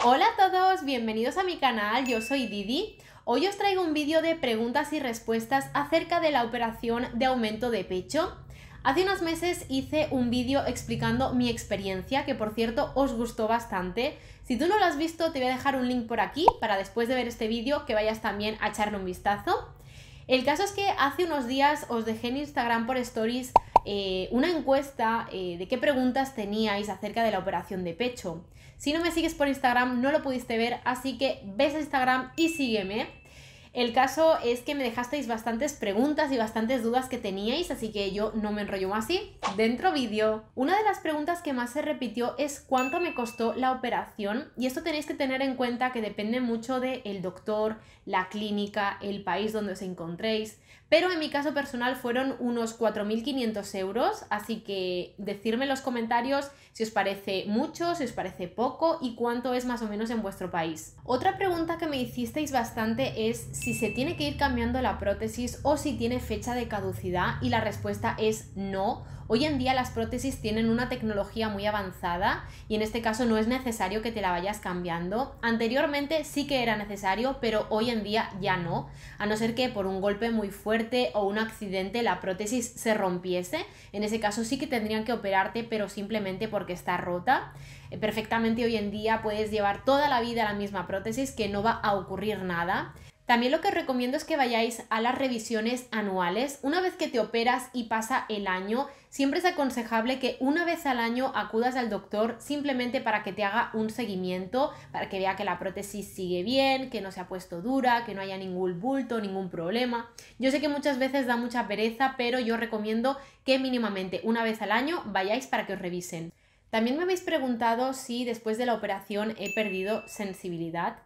Hola a todos, bienvenidos a mi canal, yo soy Didi. Hoy os traigo un vídeo de preguntas y respuestas acerca de la operación de aumento de pecho. Hace unos meses hice un vídeo explicando mi experiencia, que por cierto os gustó bastante. Si tú no lo has visto, te voy a dejar un link por aquí para después de ver este vídeo que vayas también a echarle un vistazo. El caso es que hace unos días os dejé en Instagram por stories eh, una encuesta eh, de qué preguntas teníais acerca de la operación de pecho. Si no me sigues por Instagram, no lo pudiste ver, así que ves Instagram y sígueme. El caso es que me dejasteis bastantes preguntas y bastantes dudas que teníais, así que yo no me enrollo más y... Dentro vídeo. Una de las preguntas que más se repitió es cuánto me costó la operación y esto tenéis que tener en cuenta que depende mucho del doctor, la clínica, el país donde os encontréis. Pero en mi caso personal fueron unos 4.500 euros, así que decirme en los comentarios si os parece mucho, si os parece poco y cuánto es más o menos en vuestro país. Otra pregunta que me hicisteis bastante es si se tiene que ir cambiando la prótesis o si tiene fecha de caducidad y la respuesta es no. Hoy en día las prótesis tienen una tecnología muy avanzada y en este caso no es necesario que te la vayas cambiando. Anteriormente sí que era necesario, pero hoy en día ya no, a no ser que por un golpe muy fuerte o un accidente la prótesis se rompiese, en ese caso sí que tendrían que operarte, pero simplemente porque está rota. Eh, perfectamente hoy en día puedes llevar toda la vida la misma prótesis que no va a ocurrir nada. También lo que recomiendo es que vayáis a las revisiones anuales. Una vez que te operas y pasa el año, siempre es aconsejable que una vez al año acudas al doctor simplemente para que te haga un seguimiento, para que vea que la prótesis sigue bien, que no se ha puesto dura, que no haya ningún bulto, ningún problema. Yo sé que muchas veces da mucha pereza, pero yo recomiendo que mínimamente una vez al año vayáis para que os revisen. También me habéis preguntado si después de la operación he perdido sensibilidad.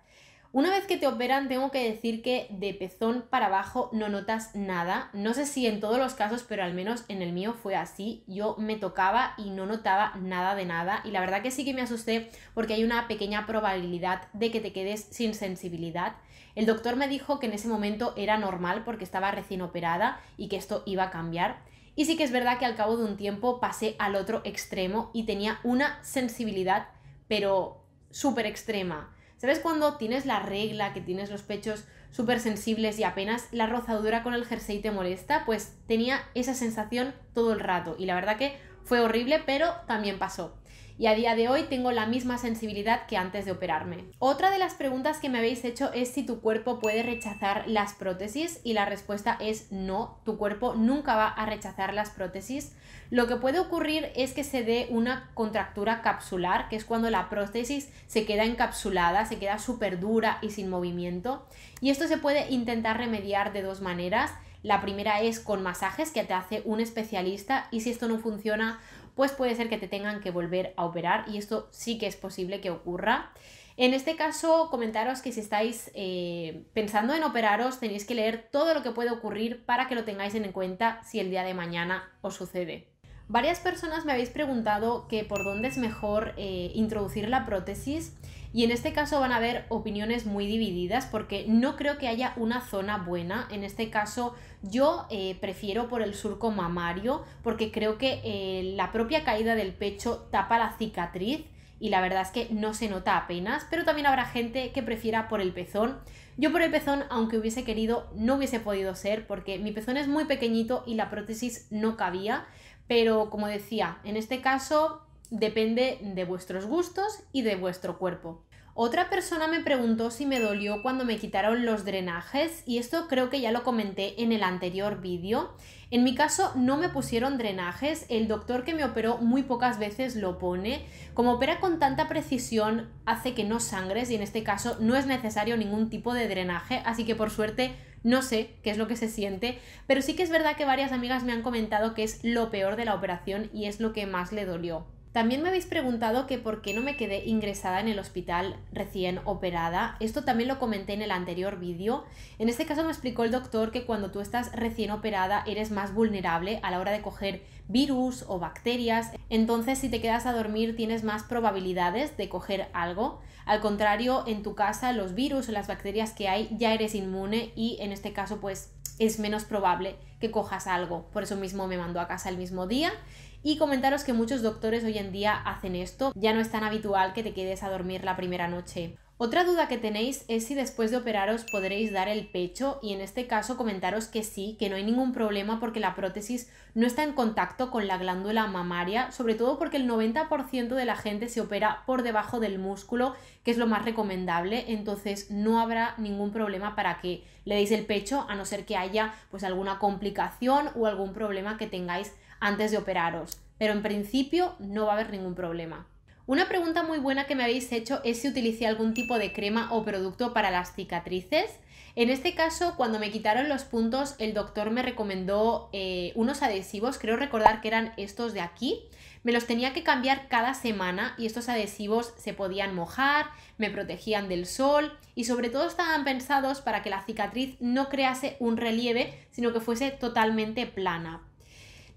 Una vez que te operan, tengo que decir que de pezón para abajo no notas nada. No sé si en todos los casos, pero al menos en el mío fue así. Yo me tocaba y no notaba nada de nada. Y la verdad que sí que me asusté porque hay una pequeña probabilidad de que te quedes sin sensibilidad. El doctor me dijo que en ese momento era normal porque estaba recién operada y que esto iba a cambiar. Y sí que es verdad que al cabo de un tiempo pasé al otro extremo y tenía una sensibilidad, pero súper extrema ¿Sabes cuando tienes la regla, que tienes los pechos súper sensibles y apenas la rozadura con el jersey te molesta? Pues tenía esa sensación todo el rato y la verdad que fue horrible, pero también pasó y a día de hoy tengo la misma sensibilidad que antes de operarme. Otra de las preguntas que me habéis hecho es si tu cuerpo puede rechazar las prótesis y la respuesta es no, tu cuerpo nunca va a rechazar las prótesis. Lo que puede ocurrir es que se dé una contractura capsular, que es cuando la prótesis se queda encapsulada, se queda súper dura y sin movimiento. Y esto se puede intentar remediar de dos maneras la primera es con masajes que te hace un especialista y si esto no funciona, pues puede ser que te tengan que volver a operar y esto sí que es posible que ocurra. En este caso, comentaros que si estáis eh, pensando en operaros, tenéis que leer todo lo que puede ocurrir para que lo tengáis en cuenta si el día de mañana os sucede. Varias personas me habéis preguntado que por dónde es mejor eh, introducir la prótesis y en este caso van a haber opiniones muy divididas porque no creo que haya una zona buena. En este caso yo eh, prefiero por el surco mamario porque creo que eh, la propia caída del pecho tapa la cicatriz y la verdad es que no se nota apenas, pero también habrá gente que prefiera por el pezón. Yo por el pezón, aunque hubiese querido, no hubiese podido ser porque mi pezón es muy pequeñito y la prótesis no cabía, pero como decía, en este caso depende de vuestros gustos y de vuestro cuerpo. Otra persona me preguntó si me dolió cuando me quitaron los drenajes y esto creo que ya lo comenté en el anterior vídeo. En mi caso no me pusieron drenajes, el doctor que me operó muy pocas veces lo pone. Como opera con tanta precisión hace que no sangres y en este caso no es necesario ningún tipo de drenaje, así que por suerte no sé qué es lo que se siente, pero sí que es verdad que varias amigas me han comentado que es lo peor de la operación y es lo que más le dolió. También me habéis preguntado que por qué no me quedé ingresada en el hospital recién operada. Esto también lo comenté en el anterior vídeo. En este caso me explicó el doctor que cuando tú estás recién operada eres más vulnerable a la hora de coger virus o bacterias. Entonces si te quedas a dormir tienes más probabilidades de coger algo. Al contrario, en tu casa los virus o las bacterias que hay ya eres inmune y en este caso pues es menos probable que cojas algo. Por eso mismo me mandó a casa el mismo día. Y comentaros que muchos doctores hoy en día hacen esto, ya no es tan habitual que te quedes a dormir la primera noche. Otra duda que tenéis es si después de operaros podréis dar el pecho y en este caso comentaros que sí, que no hay ningún problema porque la prótesis no está en contacto con la glándula mamaria, sobre todo porque el 90% de la gente se opera por debajo del músculo, que es lo más recomendable, entonces no habrá ningún problema para que le deis el pecho a no ser que haya pues alguna complicación o algún problema que tengáis antes de operaros, pero en principio no va a haber ningún problema. Una pregunta muy buena que me habéis hecho es si utilicé algún tipo de crema o producto para las cicatrices. En este caso, cuando me quitaron los puntos, el doctor me recomendó eh, unos adhesivos, creo recordar que eran estos de aquí. Me los tenía que cambiar cada semana y estos adhesivos se podían mojar, me protegían del sol y sobre todo estaban pensados para que la cicatriz no crease un relieve, sino que fuese totalmente plana.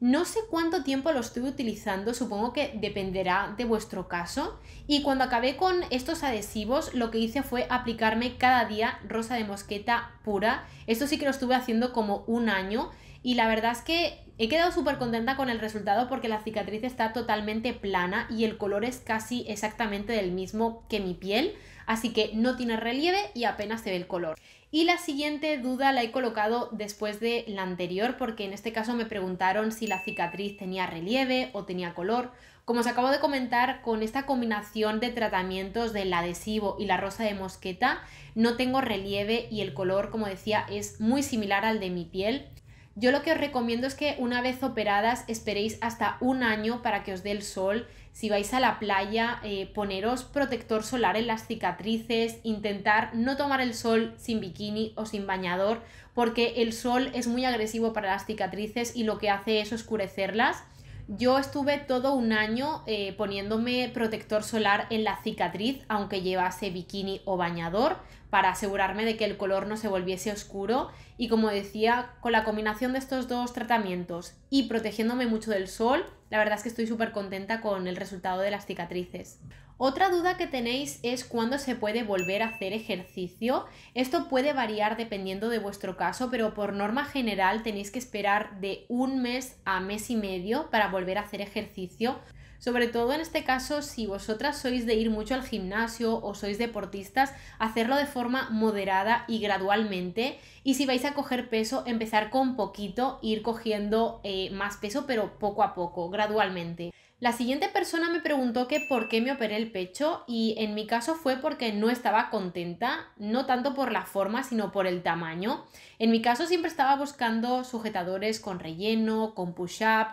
No sé cuánto tiempo lo estuve utilizando, supongo que dependerá de vuestro caso. Y cuando acabé con estos adhesivos, lo que hice fue aplicarme cada día rosa de mosqueta pura. Esto sí que lo estuve haciendo como un año. Y la verdad es que he quedado súper contenta con el resultado porque la cicatriz está totalmente plana y el color es casi exactamente del mismo que mi piel. Así que no tiene relieve y apenas se ve el color. Y la siguiente duda la he colocado después de la anterior porque en este caso me preguntaron si la cicatriz tenía relieve o tenía color. Como os acabo de comentar, con esta combinación de tratamientos del adhesivo y la rosa de mosqueta no tengo relieve y el color, como decía, es muy similar al de mi piel. Yo lo que os recomiendo es que una vez operadas esperéis hasta un año para que os dé el sol. Si vais a la playa, eh, poneros protector solar en las cicatrices, intentar no tomar el sol sin bikini o sin bañador, porque el sol es muy agresivo para las cicatrices y lo que hace es oscurecerlas. Yo estuve todo un año eh, poniéndome protector solar en la cicatriz, aunque llevase bikini o bañador, para asegurarme de que el color no se volviese oscuro. Y como decía, con la combinación de estos dos tratamientos y protegiéndome mucho del sol, la verdad es que estoy súper contenta con el resultado de las cicatrices. Otra duda que tenéis es cuándo se puede volver a hacer ejercicio. Esto puede variar dependiendo de vuestro caso, pero por norma general tenéis que esperar de un mes a mes y medio para volver a hacer ejercicio, sobre todo en este caso, si vosotras sois de ir mucho al gimnasio o sois deportistas, hacerlo de forma moderada y gradualmente. Y si vais a coger peso, empezar con poquito, ir cogiendo eh, más peso, pero poco a poco, gradualmente. La siguiente persona me preguntó que por qué me operé el pecho y en mi caso fue porque no estaba contenta, no tanto por la forma sino por el tamaño. En mi caso siempre estaba buscando sujetadores con relleno, con push-up,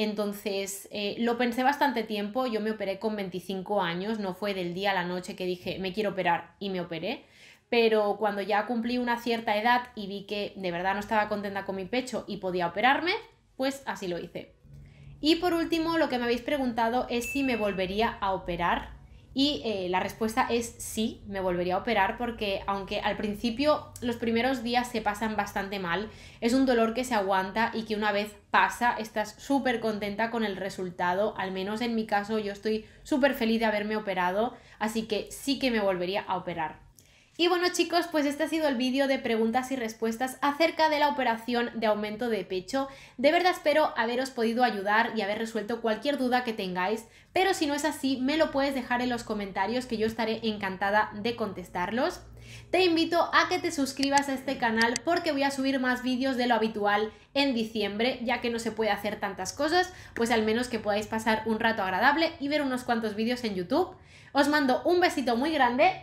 entonces, eh, lo pensé bastante tiempo, yo me operé con 25 años, no fue del día a la noche que dije, me quiero operar y me operé, pero cuando ya cumplí una cierta edad y vi que de verdad no estaba contenta con mi pecho y podía operarme, pues así lo hice. Y por último, lo que me habéis preguntado es si me volvería a operar y eh, la respuesta es sí, me volvería a operar porque aunque al principio los primeros días se pasan bastante mal, es un dolor que se aguanta y que una vez pasa estás súper contenta con el resultado, al menos en mi caso yo estoy súper feliz de haberme operado, así que sí que me volvería a operar. Y bueno chicos, pues este ha sido el vídeo de preguntas y respuestas acerca de la operación de aumento de pecho. De verdad espero haberos podido ayudar y haber resuelto cualquier duda que tengáis, pero si no es así, me lo puedes dejar en los comentarios que yo estaré encantada de contestarlos. Te invito a que te suscribas a este canal porque voy a subir más vídeos de lo habitual en diciembre, ya que no se puede hacer tantas cosas, pues al menos que podáis pasar un rato agradable y ver unos cuantos vídeos en YouTube. Os mando un besito muy grande